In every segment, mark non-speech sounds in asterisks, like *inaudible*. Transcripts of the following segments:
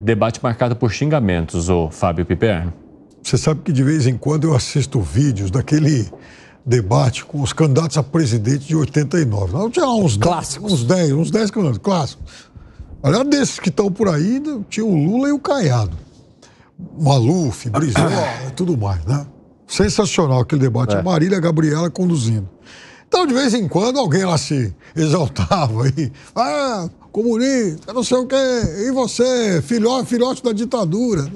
Debate marcado por xingamentos, o Fábio Piper. Você sabe que de vez em quando eu assisto vídeos daquele debate com os candidatos a presidente de 89. Não, tinha uns clássicos. uns 10, uns 10 candidatos clássicos. Aliás, desses que estão por aí, tinha o Lula e o Caiado. Maluf, Brizola, *coughs* tudo mais, né? Sensacional aquele debate. É. Marília Gabriela conduzindo. Então, de vez em quando, alguém lá se exaltava aí, Ah, comunista, não sei o quê, e você, filhote, filhote da ditadura.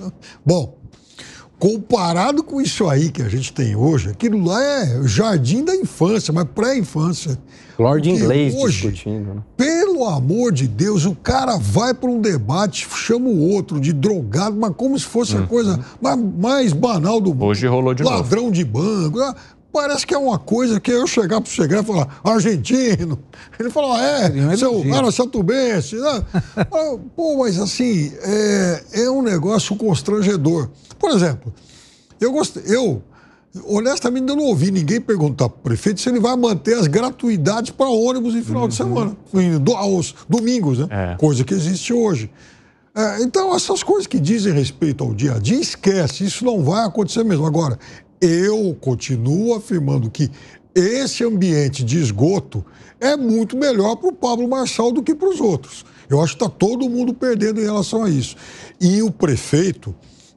Bom, comparado com isso aí que a gente tem hoje, aquilo lá é jardim da infância, mas pré-infância. Lord inglês hoje, discutindo. Né? Pelo amor de Deus, o cara vai para um debate, chama o outro de drogado, mas como se fosse uhum. a coisa mais, mais banal do mundo. Hoje rolou de Ladrão novo. de banco. Ah, Parece que é uma coisa que eu chegar para o e falar, argentino. Ele falou, ah, é, é seu cara santubense. Né? *laughs* Pô, mas assim, é, é um negócio constrangedor. Por exemplo, eu, gostei, eu honestamente, eu não ouvi ninguém perguntar para o prefeito se ele vai manter as gratuidades para ônibus em final uhum. de semana, em, do, aos domingos, né? É. Coisa que existe hoje. É, então, essas coisas que dizem respeito ao dia a dia, esquece, isso não vai acontecer mesmo. Agora, eu continuo afirmando que esse ambiente de esgoto é muito melhor para o Pablo Marçal do que para os outros. Eu acho que está todo mundo perdendo em relação a isso. E o prefeito,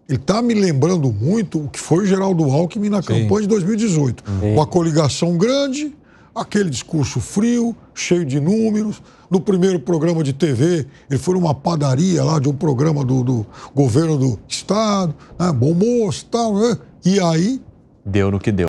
ele está me lembrando muito o que foi o Geraldo Alckmin na Sim. campanha de 2018. Sim. Uma coligação grande, Aquele discurso frio, cheio de números. No primeiro programa de TV, ele foi numa padaria lá de um programa do, do governo do Estado, né? bom moço e tal. Né? E aí. Deu no que deu.